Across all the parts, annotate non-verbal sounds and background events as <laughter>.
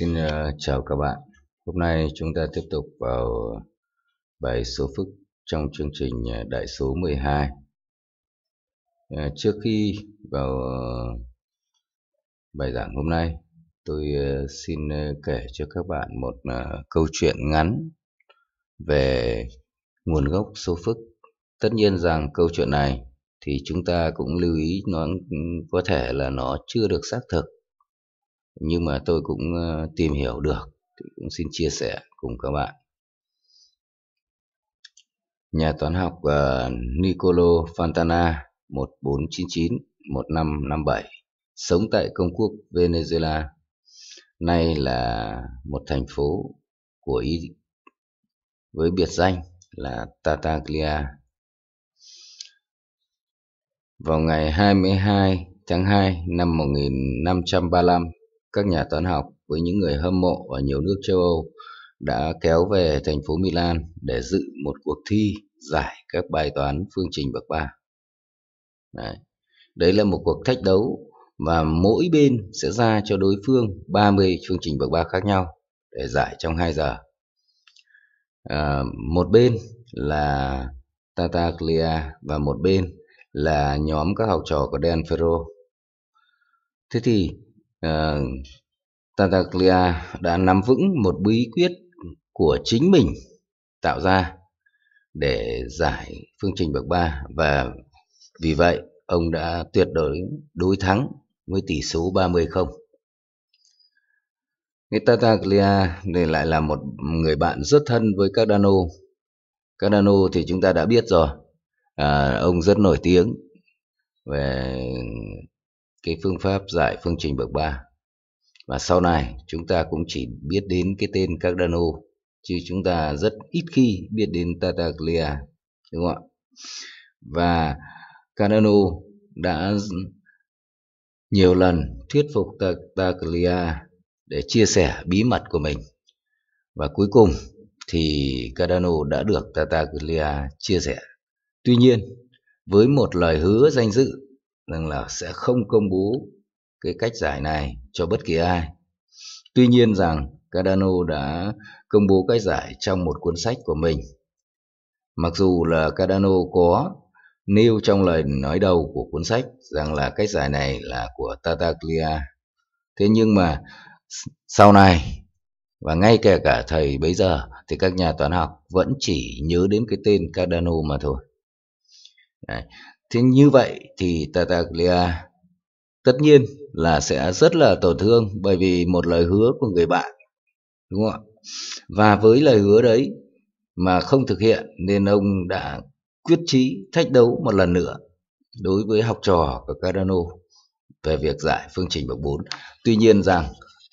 Xin ờ, chào các bạn. Hôm nay chúng ta tiếp tục vào bài số phức trong chương trình ờ, đại số 12. Ờ, trước khi vào bài giảng hôm nay, tôi xin kể cho các bạn một câu chuyện ngắn về nguồn gốc số phức. Tất nhiên rằng câu chuyện này thì chúng ta cũng lưu ý nó ừ, có thể là nó chưa được xác thực nhưng mà tôi cũng ờ, tìm hiểu được thì cũng xin chia sẻ cùng các bạn nhà toán học uh, ờ, Niccolo Fontana 1499 1557 sống tại công quốc Venezuela nay là một thành phố của Ý với biệt danh là Tataglia vào ngày 22 tháng 2 năm 1535 các nhà toán học với những người hâm mộ ở nhiều nước châu Âu đã kéo về thành phố Milan để dự một cuộc thi giải các bài toán phương trình bậc 3. Đấy. Đấy là một cuộc thách đấu và mỗi bên sẽ ra cho đối phương 30 phương trình bậc 3 khác nhau để giải trong 2 giờ. À, một bên là Tataglia và một bên là nhóm các học trò của Dan Ferro. Thế thì uh, ờ, Tataglia đã nắm vững một bí quyết của chính mình tạo ra để giải phương trình bậc ba và vì vậy ông đã tuyệt đối đối thắng với tỷ số 30 không. Người Tataglia này lại là một người bạn rất thân với Cardano. Cardano thì chúng ta đã biết rồi. À, ông rất nổi tiếng về cái phương pháp giải phương trình bậc 3 và sau này chúng ta cũng chỉ biết đến cái tên Cardano chứ chúng ta rất ít khi biết đến Tartaglia đúng không ạ và Cardano đã nhiều lần thuyết phục Tartaglia để chia sẻ bí mật của mình và cuối cùng thì Cardano đã được Tartaglia chia sẻ tuy nhiên với một lời hứa danh dự rằng là sẽ không công bố cái cách giải này cho bất kỳ ai. Tuy nhiên rằng Cardano đã công bố cách giải trong một cuốn sách của mình. Mặc dù là Cardano có nêu trong lời nói đầu của cuốn sách rằng là cách giải này là của Tataglia. Thế nhưng mà sau này và ngay kể cả thầy bây giờ thì các nhà toán học vẫn chỉ nhớ đến cái tên Cardano mà thôi. Đấy thế như vậy thì Tartaglia tất nhiên là sẽ rất là tổn thương bởi vì một lời hứa của người bạn đúng không ạ và với lời hứa đấy mà không thực hiện nên ông đã quyết chí thách đấu một lần nữa đối với học trò của Cardano về việc giải phương trình bậc 4. Tuy nhiên rằng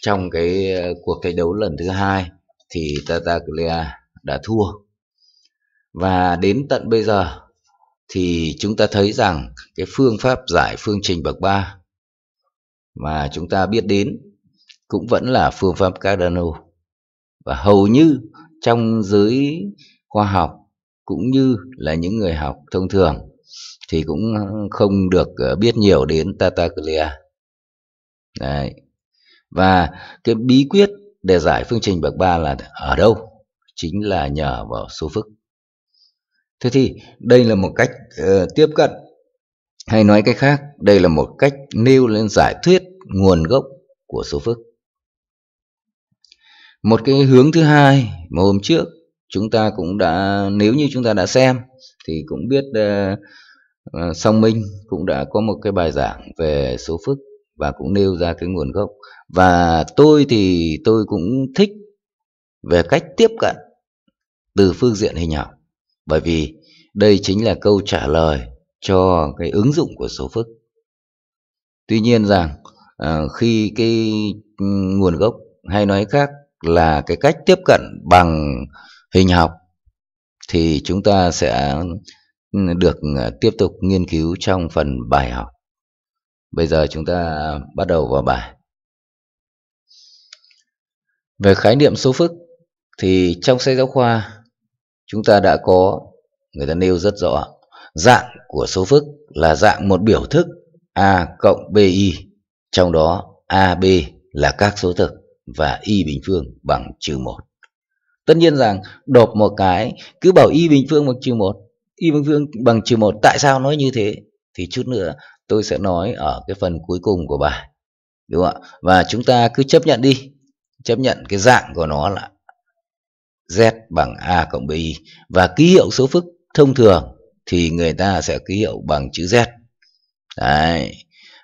trong cái ờ, cuộc thách đấu lần thứ hai thì Tartaglia đã thua. Và đến tận bây giờ thì chúng ta thấy rằng cái phương pháp giải phương trình bậc 3 mà chúng ta biết đến cũng vẫn là phương pháp Cardano và hầu như trong giới khoa học cũng như là những người học thông thường thì cũng không được ờ, biết nhiều đến Tataglia. Đấy. Và cái bí quyết để giải phương trình bậc ba là ở đâu? Chính là nhờ vào số phức thế thì đây là một cách uh, tiếp cận hay nói cách khác đây là một cách nêu lên giải thuyết nguồn gốc của số phức một cái hướng thứ hai mà hôm trước chúng ta cũng đã nếu như chúng ta đã xem thì cũng biết uh, song minh cũng đã có một cái bài giảng về số phức và cũng nêu ra cái nguồn gốc và tôi thì tôi cũng thích về cách tiếp cận từ phương diện hình học bởi vì đây chính là câu trả lời cho cái ứng dụng của số phức. Tuy nhiên rằng à, khi cái ừ, nguồn gốc hay nói khác là cái cách tiếp cận bằng hình học thì chúng ta sẽ ừ, được à, tiếp tục nghiên cứu trong phần bài học. Bây giờ chúng ta bắt đầu vào bài. Về khái niệm số phức thì trong sách giáo khoa chúng ta đã có người ta nêu rất rõ dạng của số phức là dạng một biểu thức a cộng bi trong đó ab là các số thực và y bình phương bằng trừ một tất nhiên rằng đột một cái cứ bảo y bình phương bằng trừ một y bình phương bằng trừ một tại sao nói như thế thì chút nữa tôi sẽ nói ở cái phần cuối cùng của bài đúng không ạ và chúng ta cứ chấp nhận đi chấp nhận cái dạng của nó là Z bằng A cộng BI và ký hiệu số phức thông thường thì người ta sẽ ký hiệu bằng chữ Z. Đấy.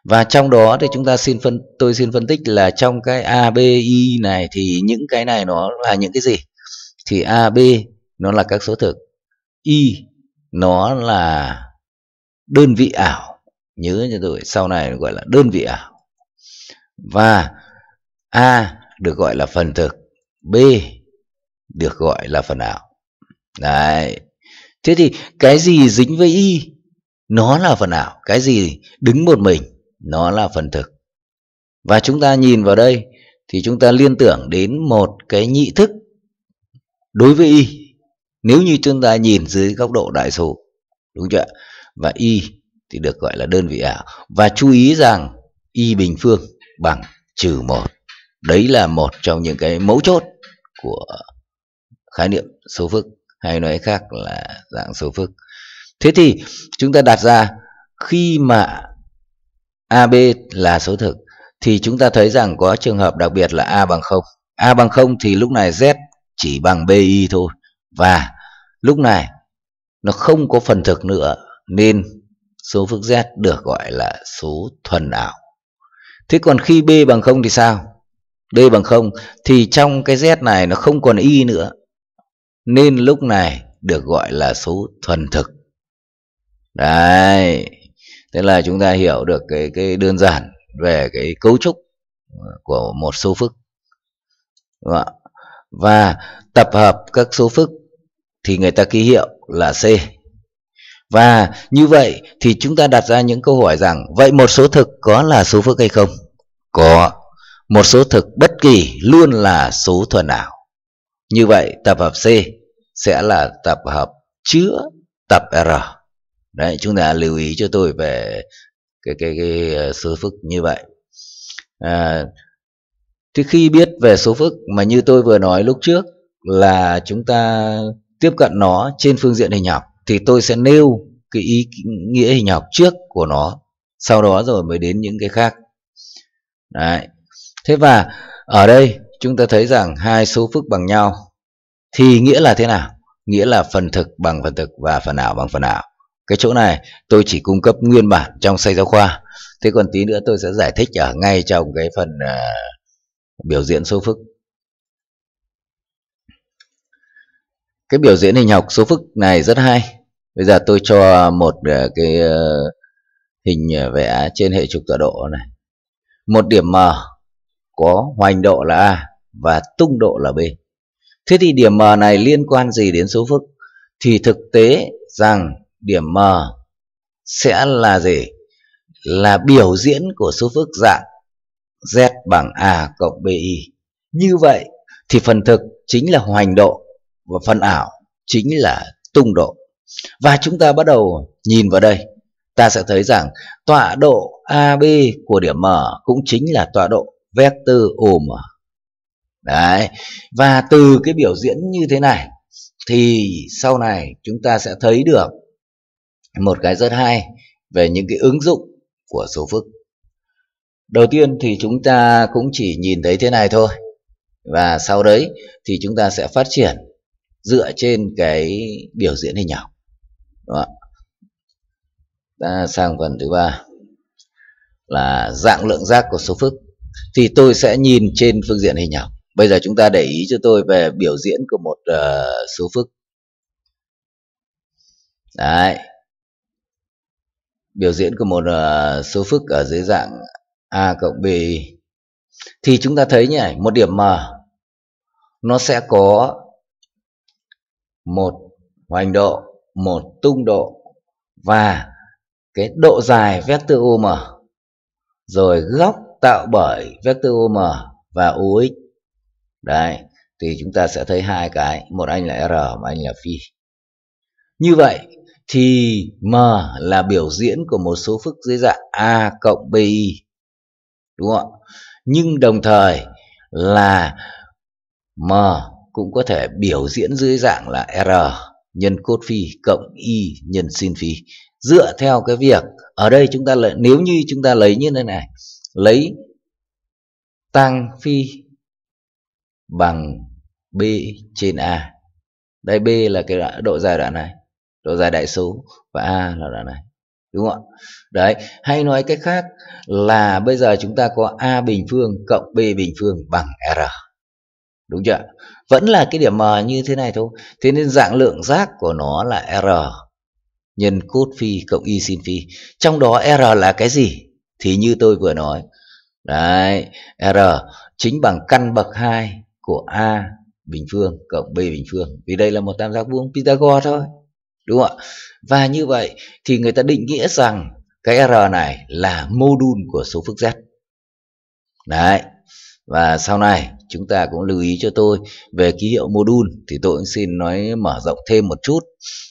Và trong đó thì chúng ta xin phân tôi xin phân tích là trong cái a, ABI này thì những cái này nó là những cái gì? Thì AB nó là các số thực, I nó là đơn vị ảo, nhớ cho tôi sau này gọi là đơn vị ảo. Và A được gọi là phần thực, B được gọi là phần ảo đấy thế thì cái gì dính với y nó là phần ảo cái gì đứng một mình nó là phần thực và chúng ta nhìn vào đây thì chúng ta liên tưởng đến một cái nhị thức đối với y nếu như chúng ta nhìn dưới góc độ đại số đúng chưa và y thì được gọi là đơn vị ảo và chú ý rằng y bình phương bằng trừ một đấy là một trong những cái mấu chốt của khái niệm số phức hay nói khác là dạng số phức thế thì chúng ta đặt ra khi mà AB là số thực thì chúng ta thấy rằng có trường hợp đặc biệt là A bằng 0 A bằng 0 thì lúc này Z chỉ bằng BI thôi và lúc này nó không có phần thực nữa nên số phức Z được gọi là số thuần ảo thế còn khi B bằng 0 thì sao b bằng 0 thì trong cái Z này nó không còn Y nữa nên lúc này được gọi là số thuần thực đấy thế là chúng ta hiểu được cái cái đơn giản về cái cấu trúc của một số phức Đúng không? và tập hợp các số phức thì người ta ký hiệu là C và như vậy thì chúng ta đặt ra những câu hỏi rằng vậy một số thực có là số phức hay không có một số thực bất kỳ luôn là số thuần ảo như vậy tập hợp C sẽ là tập hợp chứa tập R. Đấy, chúng ta lưu ý cho tôi về cái cái cái ờ, số phức như vậy. À, thì khi biết về số phức mà như tôi vừa nói lúc trước là chúng ta tiếp cận nó trên phương diện hình học thì tôi sẽ nêu cái ý nghĩa hình học trước của nó, sau đó rồi mới đến những cái khác. Đấy. Thế và ở đây chúng ta thấy rằng hai số phức bằng nhau thì nghĩa là thế nào nghĩa là phần thực bằng phần thực và phần ảo bằng phần ảo cái chỗ này tôi chỉ cung cấp nguyên bản trong sách giáo khoa thế còn tí nữa tôi sẽ giải thích ở ngay trong cái phần uh, biểu diễn số phức cái biểu diễn hình học số phức này rất hay bây giờ tôi cho một uh, cái uh, hình vẽ trên hệ trục tọa độ này một điểm m có hoành độ là a và tung độ là B. Thế thì điểm M này liên quan gì đến số phức? Thì thực tế rằng điểm M sẽ là gì? Là biểu diễn của số phức dạng Z bằng A cộng BI. Như vậy thì phần thực chính là hoành độ và phần ảo chính là tung độ. Và chúng ta bắt đầu nhìn vào đây, ta sẽ thấy rằng tọa độ AB của điểm M cũng chính là tọa độ vector OM đấy và từ cái biểu diễn như thế này thì sau này chúng ta sẽ thấy được một cái rất hay về những cái ứng dụng của số phức đầu tiên thì chúng ta cũng chỉ nhìn thấy thế này thôi và sau đấy thì chúng ta sẽ phát triển dựa trên cái biểu diễn hình ảnh đó ta sang phần thứ ba là dạng lượng giác của số phức thì tôi sẽ nhìn trên phương diện hình học bây giờ chúng ta để ý cho tôi về biểu diễn của một ờ, uh, số phức đấy biểu diễn của một ờ, uh, số phức ở dưới dạng a cộng b thì chúng ta thấy nhỉ một điểm m nó sẽ có một hoành độ một tung độ và cái độ dài vector om rồi góc tạo bởi vector om và ux đấy thì chúng ta sẽ thấy hai cái một anh là r mà anh là phi như vậy thì m là biểu diễn của một số phức dưới dạng a cộng bi đúng không nhưng đồng thời là m cũng có thể biểu diễn dưới dạng là r nhân cốt phi cộng y nhân sin phi dựa theo cái việc ở đây chúng ta lại nếu như chúng ta lấy như thế này lấy tăng phi bằng B trên A. Đây B là cái độ dài đoạn này, độ dài đại số và A là đoạn này. Đúng không ạ? Đấy, hay nói cách khác là bây giờ chúng ta có A bình phương cộng B bình phương bằng R. Đúng chưa? Vẫn là cái điểm M như thế này thôi. Thế nên dạng lượng giác của nó là R nhân cos phi cộng y sin phi. Trong đó R là cái gì? Thì như tôi vừa nói. Đấy, R chính bằng căn bậc 2 của a bình phương cộng b bình phương vì đây là một tam giác vuông Pythagore thôi đúng không ạ và như vậy thì người ta định nghĩa rằng cái r này là mô đun của số phức z đấy và sau này chúng ta cũng lưu ý cho tôi về ký hiệu mô đun thì tôi cũng xin nói mở rộng thêm một chút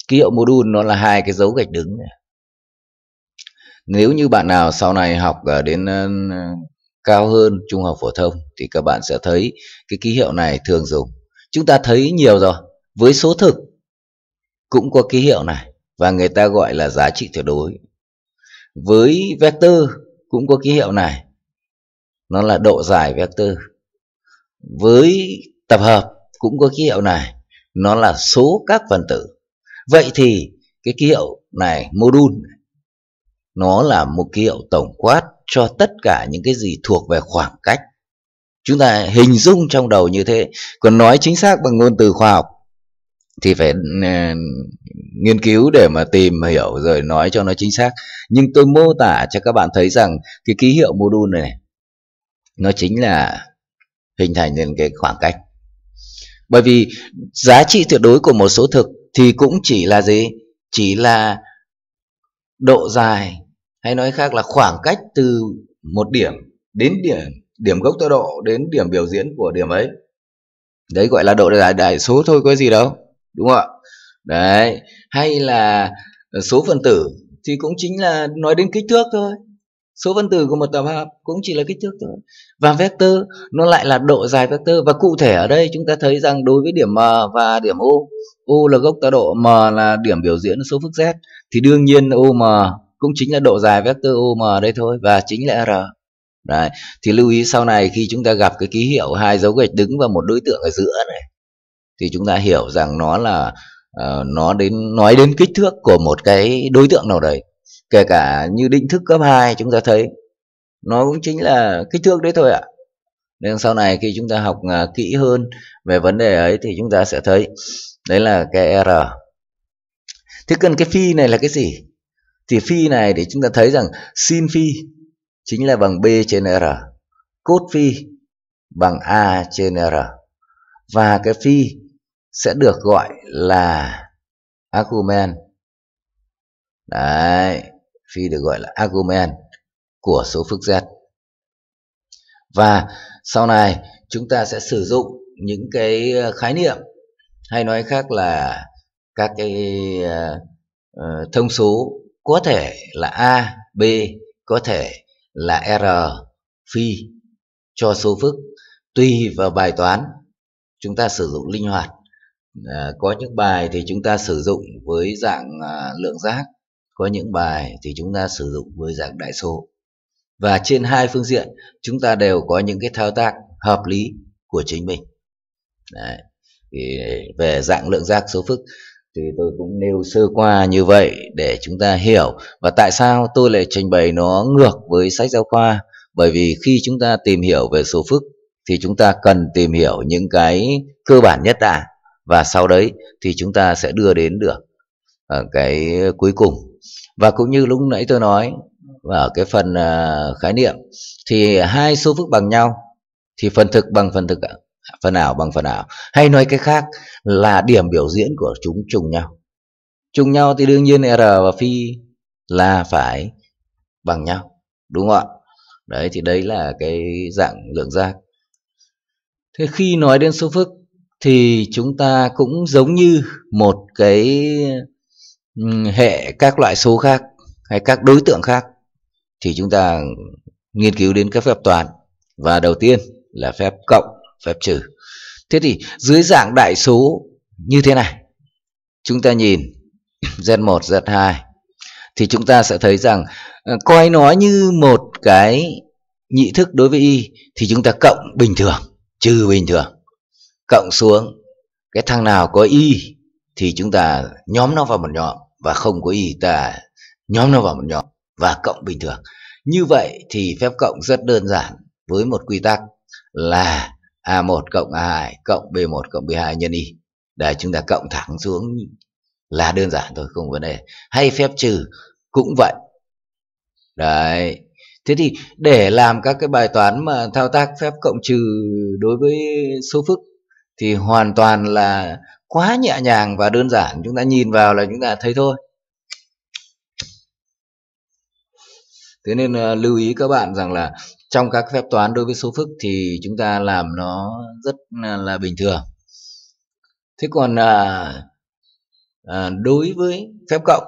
ký hiệu mô đun nó là hai cái dấu gạch đứng nếu như bạn nào sau này học đến ờ, cao hơn trung học phổ thông thì các bạn sẽ thấy cái ký hiệu này thường dùng. Chúng ta thấy nhiều rồi, với số thực cũng có ký hiệu này và người ta gọi là giá trị tuyệt đối. Với vector cũng có ký hiệu này. Nó là độ dài vector. Với tập hợp cũng có ký hiệu này, nó là số các phần tử. Vậy thì cái ký hiệu này module nó là một ký hiệu tổng quát cho tất cả những cái gì thuộc về khoảng cách chúng ta hình dung trong đầu như thế còn nói chính xác bằng ngôn từ khoa học thì phải uh, nghiên cứu để mà tìm hiểu rồi nói cho nó chính xác nhưng tôi mô tả cho các bạn thấy rằng cái ký hiệu mô đun này nó chính là hình thành nên cái khoảng cách bởi vì giá trị tuyệt đối của một số thực thì cũng chỉ là gì chỉ là độ dài hay nói khác là khoảng cách từ một điểm đến điểm điểm gốc tọa độ đến điểm biểu diễn của điểm ấy đấy gọi là độ đại đại số thôi có gì đâu đúng không ạ đấy hay là số phần tử thì cũng chính là nói đến kích thước thôi số phân tử của một tập hợp cũng chỉ là kích thước thôi và vector nó lại là độ dài vector và cụ thể ở đây chúng ta thấy rằng đối với điểm m và điểm O O là gốc tọa độ m là điểm biểu diễn số phức z thì đương nhiên um cũng chính là độ dài vector UM đây thôi và chính là R. Đấy, thì lưu ý sau này khi chúng ta gặp cái ký hiệu hai dấu gạch đứng và một đối tượng ở giữa này thì chúng ta hiểu rằng nó là uh, nó đến nói đến kích thước của một cái đối tượng nào đấy. Kể cả như định thức cấp 2 chúng ta thấy nó cũng chính là kích thước đấy thôi ạ. À. Nên sau này khi chúng ta học uh, kỹ hơn về vấn đề ấy thì chúng ta sẽ thấy đấy là cái R. Thế cần cái phi này là cái gì? thì phi này để chúng ta thấy rằng sin phi chính là bằng b trên r cốt phi bằng a trên r và cái phi sẽ được gọi là argument đấy phi được gọi là argument của số phức z và sau này chúng ta sẽ sử dụng những cái ờ, khái niệm hay nói khác là các cái uh, thông số có thể là A, B, có thể là R, phi cho số phức tùy vào bài toán chúng ta sử dụng linh hoạt. À, có những bài thì chúng ta sử dụng với dạng à, lượng giác, có những bài thì chúng ta sử dụng với dạng đại số. Và trên hai phương diện chúng ta đều có những cái thao tác hợp lý của chính mình. Đấy. Về dạng lượng giác số phức thì tôi cũng nêu sơ qua như vậy để chúng ta hiểu và tại sao tôi lại trình bày nó ngược với sách giáo khoa bởi vì khi chúng ta tìm hiểu về số phức thì chúng ta cần tìm hiểu những cái cơ bản nhất đã và sau đấy thì chúng ta sẽ đưa đến được ờ, cái cuối cùng và cũng như lúc nãy tôi nói ở cái phần à, khái niệm thì hai số phức bằng nhau thì phần thực bằng phần thực phần ảo bằng phần ảo hay nói cái khác là điểm biểu diễn của chúng trùng nhau trùng nhau thì đương nhiên r và phi là phải bằng nhau đúng không ạ đấy thì đấy là cái dạng lượng giác thế khi nói đến số phức thì chúng ta cũng giống như một cái hệ các loại số khác hay các đối tượng khác thì chúng ta nghiên cứu đến các phép toàn và đầu tiên là phép cộng phép trừ thế thì dưới dạng đại số như thế này chúng ta nhìn Z1, <coughs> Z2 thì chúng ta sẽ thấy rằng ờ, coi nó như một cái nhị thức đối với y thì chúng ta cộng bình thường, trừ bình thường, cộng xuống cái thằng nào có y thì chúng ta nhóm nó vào một nhóm và không có y ta nhóm nó vào một nhóm và cộng bình thường. Như vậy thì phép cộng rất đơn giản với một quy tắc là A1 cộng A2 cộng B1 cộng B2 nhân Y để chúng ta cộng thẳng xuống là đơn giản thôi không vấn đề hay phép trừ cũng vậy đấy thế thì để làm các cái bài toán mà thao tác phép cộng trừ đối với số phức thì hoàn toàn là quá nhẹ nhàng và đơn giản chúng ta nhìn vào là chúng ta thấy thôi thế nên ờ, lưu ý các bạn rằng là trong các phép toán đối với số phức thì chúng ta làm nó rất là bình thường thế còn à, à, đối với phép cộng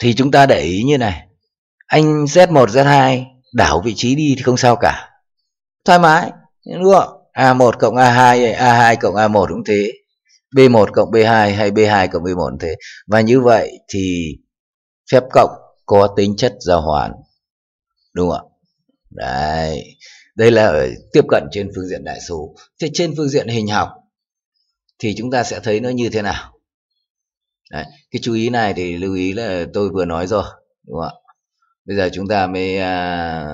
thì chúng ta để ý như này anh z1 z2 đảo vị trí đi thì không sao cả thoải mái đúng không a1 cộng a2 a2 cộng a1 cũng thế b1 cộng b2 hay b2 cộng b1 cũng thế và như vậy thì phép cộng có tính chất giao hoán đúng không ạ đấy đây là ở tiếp cận trên phương diện đại số thế trên phương diện hình học thì chúng ta sẽ thấy nó như thế nào đấy. cái chú ý này thì lưu ý là tôi vừa nói rồi đúng không ạ bây giờ chúng ta mới à,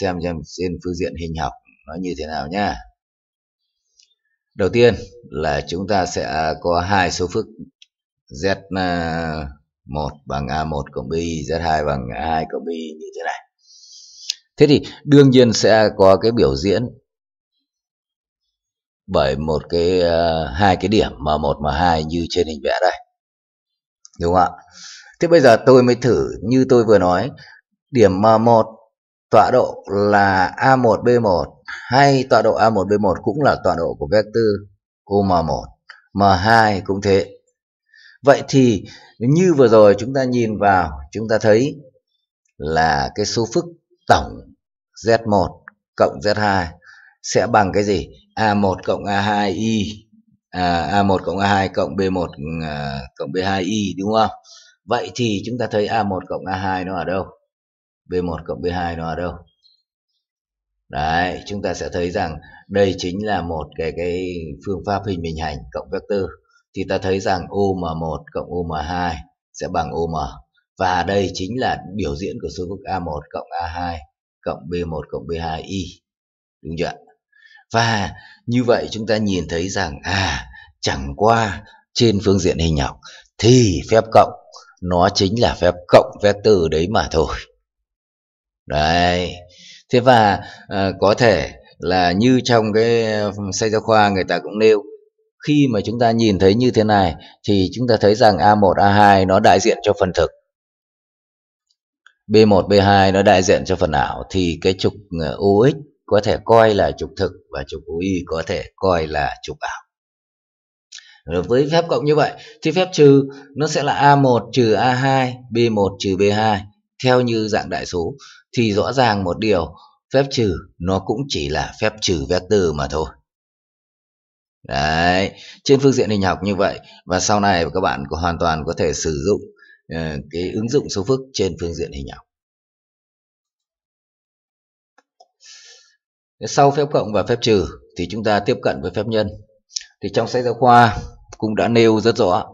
xem xem trên phương diện hình học nó như thế nào nhá đầu tiên là chúng ta sẽ có hai số phức z 1 à, bằng A1 cộng bi, Z2 bằng A2 cộng bi như thế này thế thì đương nhiên sẽ có cái biểu diễn bởi một cái uh, hai cái điểm mà một mà hai như trên hình vẽ đây. Đúng không ạ? Thế bây giờ tôi mới thử như tôi vừa nói, điểm mà một tọa độ là A1 B1 hay tọa độ A1 B1 cũng là tọa độ của vector UM1, M2 cũng thế. Vậy thì như vừa rồi chúng ta nhìn vào, chúng ta thấy là cái số phức tổng Z1 cộng Z2 sẽ bằng cái gì? A1 cộng A2 i, à, A1 cộng A2 cộng B1 à, cộng B2 i đúng không? Vậy thì chúng ta thấy A1 cộng A2 nó ở đâu? B1 cộng B2 nó ở đâu? Đấy, chúng ta sẽ thấy rằng đây chính là một cái cái phương pháp hình bình hành cộng vector thì ta thấy rằng OM1 cộng OM2 sẽ bằng OM và đây chính là biểu diễn của số phức A1 cộng A2 cộng B1 cộng B2Y. Đúng chưa Và như vậy chúng ta nhìn thấy rằng à chẳng qua trên phương diện hình học thì phép cộng nó chính là phép cộng vectơ đấy mà thôi. Đấy. Thế và à, có thể là như trong cái ừ, sách giáo khoa người ta cũng nêu khi mà chúng ta nhìn thấy như thế này thì chúng ta thấy rằng A1 A2 nó đại diện cho phần thực B1, B2 nó đại diện cho phần ảo thì cái trục Ox ờ, có thể coi là trục thực và trục Oy có thể coi là trục ảo. với phép cộng như vậy thì phép trừ nó sẽ là A1 trừ A2, B1 trừ B2 theo như dạng đại số thì rõ ràng một điều phép trừ nó cũng chỉ là phép trừ vector mà thôi. Đấy, trên phương diện hình học như vậy và sau này các bạn có hoàn toàn có thể sử dụng Ờ, cái ứng dụng số phức trên phương diện hình ảnh sau phép cộng và phép trừ thì chúng ta tiếp cận với phép nhân thì trong sách giáo khoa cũng đã nêu rất rõ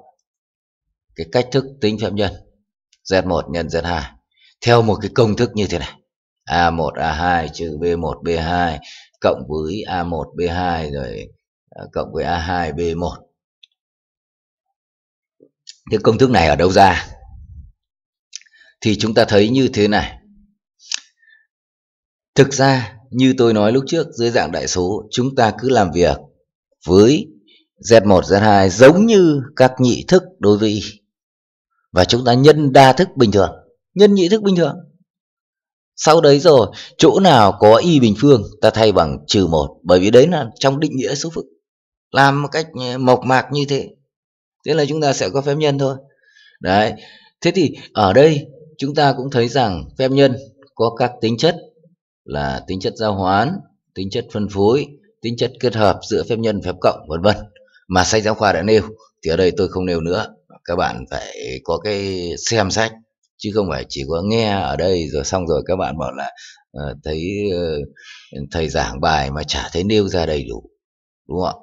cái cách thức tính phép nhân z1 nhân z2 theo một cái công thức như thế này a1 a2 trừ b1 b2 cộng với a1 b2 rồi ờ, cộng với a2 b1 cái công thức này ở đâu ra thì chúng ta thấy như thế này thực ra như tôi nói lúc trước dưới dạng đại số chúng ta cứ làm việc với Z1, Z2 giống như các nhị thức đối với Y. Và chúng ta nhân đa thức bình thường, nhân nhị thức bình thường. Sau đấy rồi, chỗ nào có Y bình phương ta thay bằng trừ một bởi vì đấy là trong định nghĩa số phức. Làm một cách ờ, mộc mạc như thế. Thế là chúng ta sẽ có phép nhân thôi. Đấy. Thế thì ở đây chúng ta cũng thấy rằng phép nhân có các tính chất là tính chất giao hoán, tính chất phân phối, tính chất kết hợp giữa phép nhân, phép cộng vân vân mà sách giáo khoa đã nêu thì ở đây tôi không nêu nữa. Các bạn phải có cái xem sách chứ không phải chỉ có nghe ở đây rồi xong rồi các bạn bảo là uh, thấy uh, thầy giảng bài mà chả thấy nêu ra đầy đủ đúng không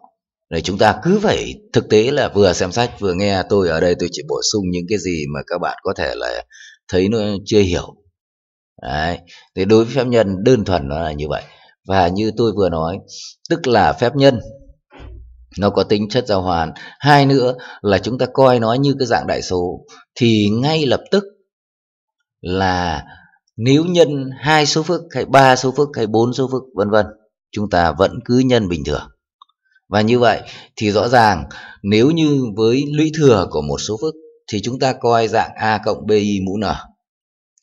ạ? chúng ta cứ phải thực tế là vừa xem sách vừa nghe tôi ở đây tôi chỉ bổ sung những cái gì mà các bạn có thể là thấy nó chưa hiểu đấy thì đối với phép nhân đơn thuần nó là như vậy và như tôi vừa nói tức là phép nhân nó có tính chất giao hoàn hai nữa là chúng ta coi nó như cái dạng đại số thì ngay lập tức là nếu nhân hai số phức hay ba số phức hay bốn số phức vân vân chúng ta vẫn cứ nhân bình thường và như vậy thì rõ ràng nếu như với lũy thừa của một số phức thì chúng ta coi dạng A cộng BI mũ N.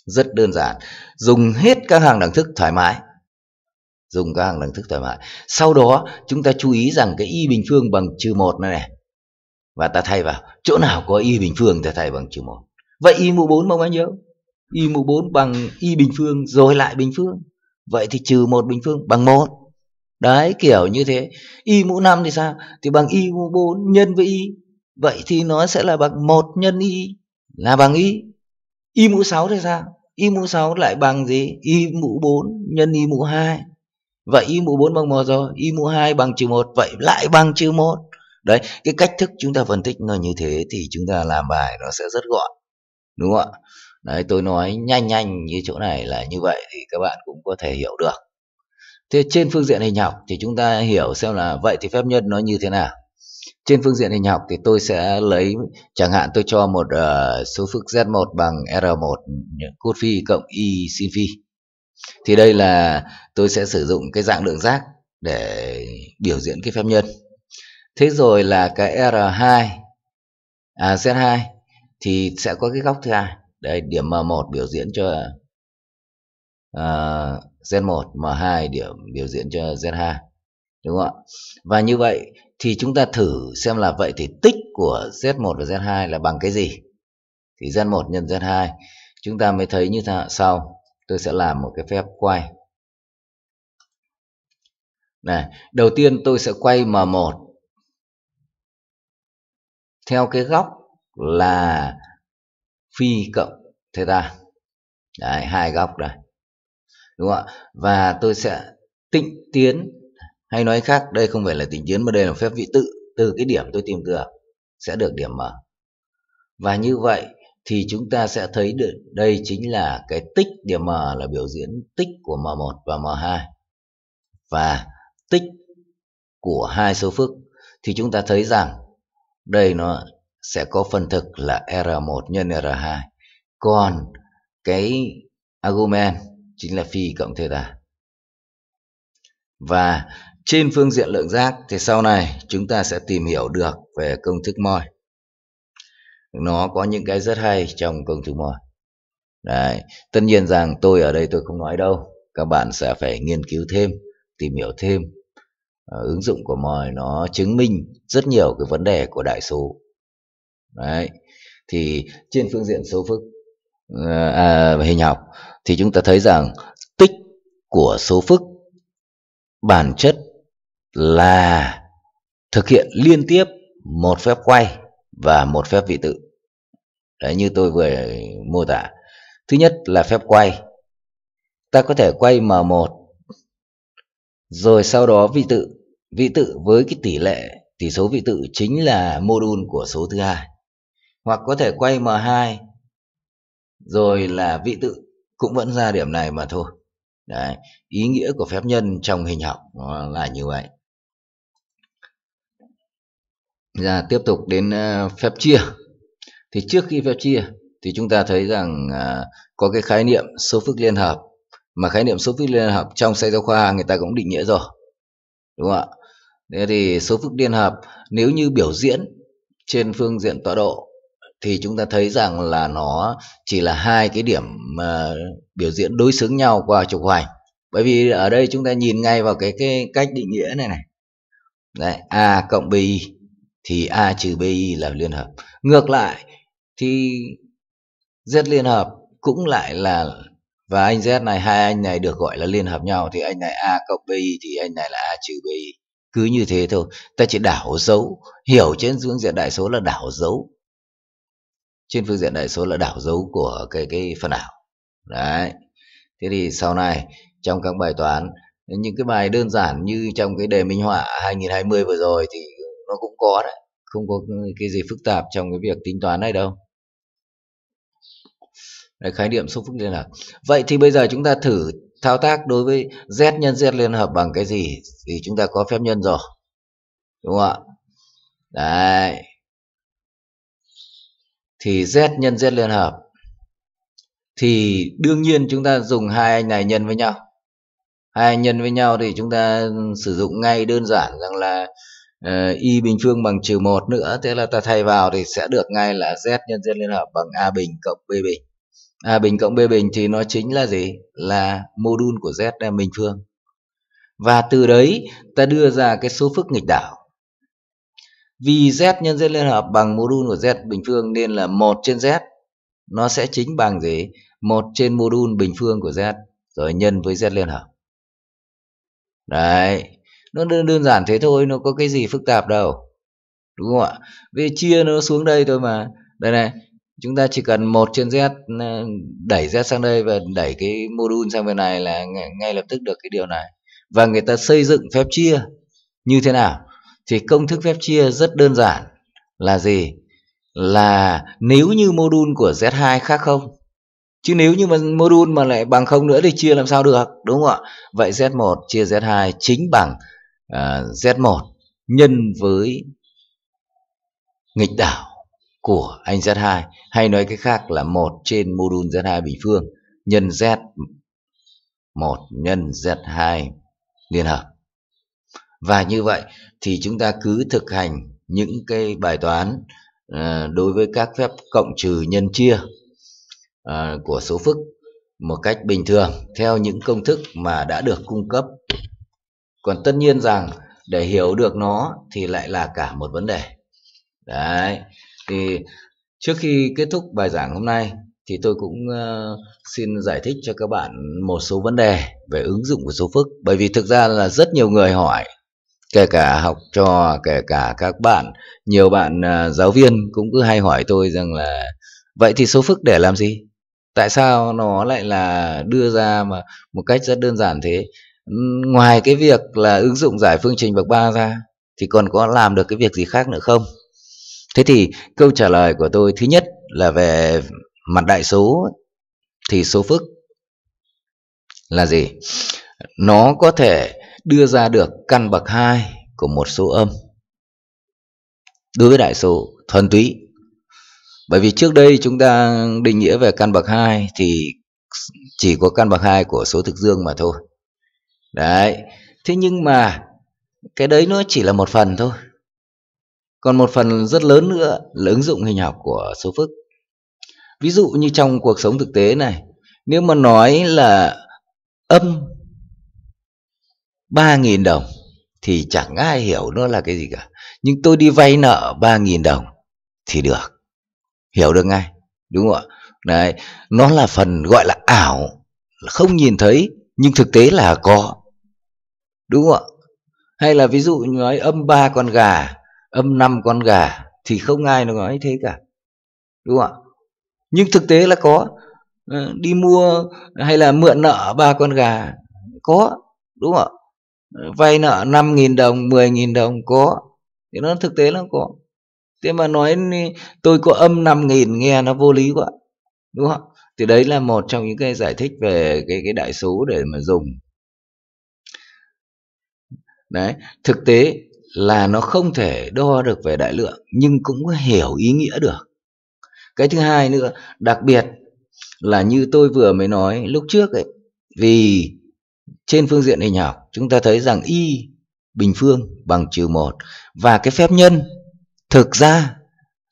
Rất đơn giản, dùng hết các hàng đẳng thức thoải mái. Dùng các hàng đẳng thức thoải mái. Sau đó chúng ta chú ý rằng cái y bình phương bằng trừ 1 này này. Và ta thay vào, chỗ nào có y bình phương ta thay bằng trừ 1. Vậy y mũ 4 bằng bao nhiêu? Y mũ 4 bằng y bình phương rồi lại bình phương. Vậy thì trừ 1 bình phương bằng 1. Đấy kiểu như thế. Y mũ 5 thì sao? Thì bằng y mũ 4 nhân với y vậy thì nó sẽ là bằng 1 nhân y là bằng y y mũ 6 thì sao y mũ 6 lại bằng gì y mũ 4 nhân y mũ 2 vậy y mũ 4 bằng 1 rồi y mũ 2 bằng trừ 1 vậy lại bằng trừ 1 đấy cái cách thức chúng ta phân tích nó như thế thì chúng ta làm bài nó sẽ rất gọn đúng không ạ đấy tôi nói nhanh nhanh như chỗ này là như vậy thì các bạn cũng có thể hiểu được thế trên phương diện hình học thì chúng ta hiểu xem là vậy thì phép nhân nó như thế nào trên phương diện hình học thì tôi sẽ lấy chẳng hạn tôi cho một uh, số phức z1 bằng r1 cốt phi cộng y sin phi thì đây là tôi sẽ sử dụng cái dạng lượng giác để biểu diễn cái phép nhân thế rồi là cái r2 à, z2 thì sẽ có cái góc thứ hai đây điểm m1 biểu diễn cho uh, z1 m2 điểm biểu diễn cho z2 đúng không ạ và như vậy thì chúng ta thử xem là vậy thì tích của Z1 và Z2 là bằng cái gì thì Z1 nhân Z2 chúng ta mới thấy như thế sau tôi sẽ làm một cái phép quay này đầu tiên tôi sẽ quay M1 theo cái góc là phi cộng theta đấy hai góc này đúng không ạ và tôi sẽ tịnh tiến hay nói khác, đây không phải là tính chiến mà đây là phép vị tự, từ cái điểm tôi tìm được sẽ được điểm mở. Và như vậy thì chúng ta sẽ thấy được đây chính là cái tích điểm M là biểu diễn tích của M1 và M2. Và tích của hai số phức thì chúng ta thấy rằng đây nó sẽ có phần thực là R1 nhân R2. Còn cái argument chính là phi cộng theta. Và trên phương diện lượng giác thì sau này chúng ta sẽ tìm hiểu được về công thức moi. Nó có những cái rất hay trong công thức moi. Đấy, tất nhiên rằng tôi ở đây tôi không nói đâu, các bạn sẽ phải nghiên cứu thêm, tìm hiểu thêm. À, ứng dụng của moi nó chứng minh rất nhiều cái vấn đề của đại số. Đấy. Thì trên phương diện số phức ờ, à, hình học thì chúng ta thấy rằng tích của số phức bản chất là thực hiện liên tiếp một phép quay và một phép vị tự đấy như tôi vừa mô tả thứ nhất là phép quay ta có thể quay m1 rồi sau đó vị tự vị tự với cái tỷ lệ tỷ số vị tự chính là mô đun của số thứ hai hoặc có thể quay m2 rồi là vị tự cũng vẫn ra điểm này mà thôi đấy ý nghĩa của phép nhân trong hình học nó là như vậy Dạ, tiếp tục đến uh, phép chia. Thì trước khi phép chia thì chúng ta thấy rằng uh, có cái khái niệm số phức liên hợp mà khái niệm số phức liên hợp trong sách giáo khoa người ta cũng định nghĩa rồi. Đúng không ạ? Thế thì số phức liên hợp nếu như biểu diễn trên phương diện tọa độ thì chúng ta thấy rằng là nó chỉ là hai cái điểm mà ờ, biểu diễn đối xứng nhau qua trục hoành. Bởi vì ở đây chúng ta nhìn ngay vào cái cái cách định nghĩa này này. Đấy, a cộng bi thì A trừ BI là liên hợp. Ngược lại thì Z liên hợp cũng lại là và anh Z này hai anh này được gọi là liên hợp nhau thì anh này A cộng BI thì anh này là A trừ BI. Cứ như thế thôi, ta chỉ đảo dấu, hiểu trên phương diện đại số là đảo dấu. Trên phương diện đại số là đảo dấu của cái cái phần ảo. Đấy. Thế thì sau này trong các bài toán những cái bài đơn giản như trong cái đề minh họa 2020 vừa rồi thì nó cũng có đấy không có cái gì phức tạp trong cái việc tính toán này đâu đấy, khái niệm số phức liên hợp vậy thì bây giờ chúng ta thử thao tác đối với z nhân z liên hợp bằng cái gì thì chúng ta có phép nhân rồi đúng không ạ đấy thì z nhân z liên hợp thì đương nhiên chúng ta dùng hai anh này nhân với nhau hai anh nhân với nhau thì chúng ta sử dụng ngay đơn giản rằng là uh, y bình phương bằng trừ 1 nữa thế là ta thay vào thì sẽ được ngay là z nhân z liên hợp bằng a bình cộng b bình a bình cộng b bình thì nó chính là gì là mô đun của z là bình phương và từ đấy ta đưa ra cái số phức nghịch đảo vì z nhân z liên hợp bằng mô đun của z bình phương nên là 1 trên z nó sẽ chính bằng gì 1 trên mô đun bình phương của z rồi nhân với z liên hợp đấy nó đơn, đơn giản thế thôi nó có cái gì phức tạp đâu đúng không ạ vì chia nó xuống đây thôi mà đây này chúng ta chỉ cần một trên z đẩy z sang đây và đẩy cái module sang bên này là ngay, ngay lập tức được cái điều này và người ta xây dựng phép chia như thế nào thì công thức phép chia rất đơn giản là gì là nếu như module của z2 khác không chứ nếu như mà module mà lại bằng không nữa thì chia làm sao được đúng không ạ vậy z1 chia z2 chính bằng À, Z1 nhân với nghịch đảo của anh Z2 hay nói cái khác là 1 trên mô đun Z2 bình phương nhân Z1 nhân Z2 liên hợp. Và như vậy thì chúng ta cứ thực hành những cái bài toán à, đối với các phép cộng trừ nhân chia à, của số phức một cách bình thường theo những công thức mà đã được cung cấp còn tất nhiên rằng để hiểu được nó thì lại là cả một vấn đề đấy thì trước khi kết thúc bài giảng hôm nay thì tôi cũng ờ, xin giải thích cho các bạn một số vấn đề về ứng dụng của số phức bởi vì thực ra là rất nhiều người hỏi kể cả học trò kể cả các bạn nhiều bạn ờ, giáo viên cũng cứ hay hỏi tôi rằng là vậy thì số phức để làm gì tại sao nó lại là đưa ra mà một cách rất đơn giản thế ngoài cái việc là ứng dụng giải phương trình bậc 3 ra thì còn có làm được cái việc gì khác nữa không thế thì câu trả lời của tôi thứ nhất là về mặt đại số thì số phức là gì nó có thể đưa ra được căn bậc 2 của một số âm đối với đại số thuần túy bởi vì trước đây chúng ta định nghĩa về căn bậc 2 thì chỉ có căn bậc 2 của số thực dương mà thôi đấy thế nhưng mà cái đấy nó chỉ là một phần thôi còn một phần rất lớn nữa là ứng dụng hình học của số phức ví dụ như trong cuộc sống thực tế này nếu mà nói là âm 3.000 đồng thì chẳng ai hiểu nó là cái gì cả nhưng tôi đi vay nợ 3.000 đồng thì được hiểu được ngay đúng không ạ đấy nó là phần gọi là ảo không nhìn thấy nhưng thực tế là có đúng không ạ hay là ví dụ nói âm ba con gà âm năm con gà thì không ai nói thế cả đúng không ạ nhưng thực tế là có ờ, đi mua hay là mượn nợ ba con gà có đúng không ạ ờ, vay nợ năm nghìn đồng 10 nghìn đồng có thì nó thực tế là có thế mà nói tôi có âm năm nghìn nghe nó vô lý quá đúng không ạ thì đấy là một trong những cái giải thích về cái cái đại số để mà dùng đấy thực tế là nó không thể đo được về đại lượng nhưng cũng hiểu ý nghĩa được cái thứ hai nữa đặc biệt là như tôi vừa mới nói lúc trước ấy vì trên phương diện hình học chúng ta thấy rằng y bình phương bằng trừ một và cái phép nhân thực ra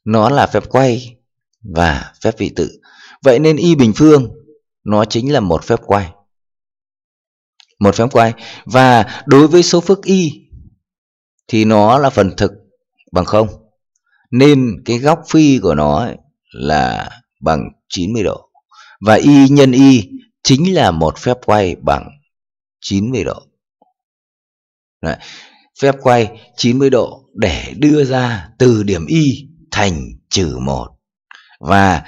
nó là phép quay và phép vị tự Vậy nên y bình phương nó chính là một phép quay. Một phép quay và đối với số phức y thì nó là phần thực bằng không Nên cái góc phi của nó ấy là bằng 90 độ. Và y nhân y chính là một phép quay bằng 90 độ. Đấy. Phép quay 90 độ để đưa ra từ điểm y thành trừ 1. Và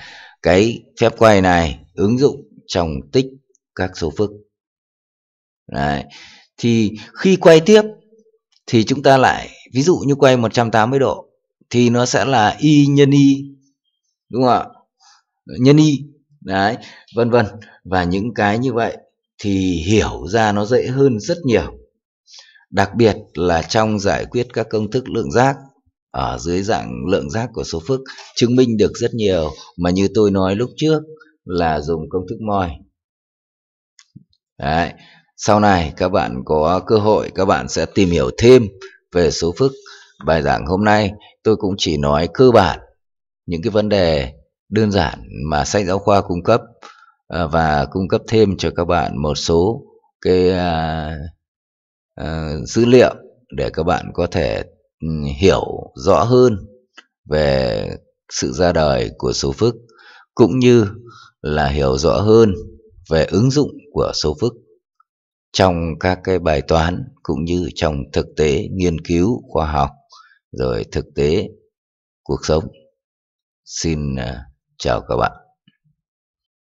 cái phép quay này ứng dụng trong tích các số phức Đấy. thì khi quay tiếp thì chúng ta lại ví dụ như quay 180 độ thì nó sẽ là y nhân y đúng không ạ nhân y đấy vân vân và những cái như vậy thì hiểu ra nó dễ hơn rất nhiều đặc biệt là trong giải quyết các công thức lượng giác ở dưới dạng lượng giác của số phức chứng minh được rất nhiều mà như tôi nói lúc trước là dùng công thức moi Đấy. sau này các bạn có cơ hội các bạn sẽ tìm hiểu thêm về số phức bài giảng hôm nay tôi cũng chỉ nói cơ bản những cái vấn đề đơn giản mà sách giáo khoa cung cấp ờ, và cung cấp thêm cho các bạn một số cái uh, uh, dữ liệu để các bạn có thể hiểu rõ hơn về sự ra đời của số phức cũng như là hiểu rõ hơn về ứng dụng của số phức trong các cái bài toán cũng như trong thực tế nghiên cứu khoa học rồi thực tế cuộc sống xin à, chào các bạn